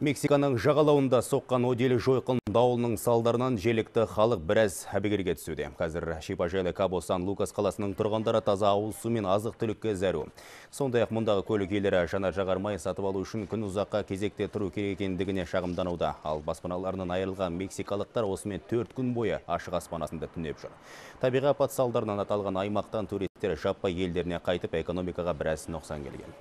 Мексиканың жағалауында соққан оделі жойқын дауылының салдарынан желікті халық біраз әбігерге түсуде. Қазір шипажайлы Кабосан Сан-Лукас қаласының тұрғандары таза ауыз су мен азық түлікке зәру. Сондай ақ мұндағы көлік иелері жанар жағармай сатып алу үшін күн ұзаққа кезекте тұру керек екендігіне шағымдануда. Ал баспаналарынан айырылған мексикалықтар осымен төрт күн бойы ашық аспанасында түнеп жүр. Табиғи апат салдарынан аталған аймақтан туристер жаппай елдеріне қайтып экономикаға біраз нұқсан келген.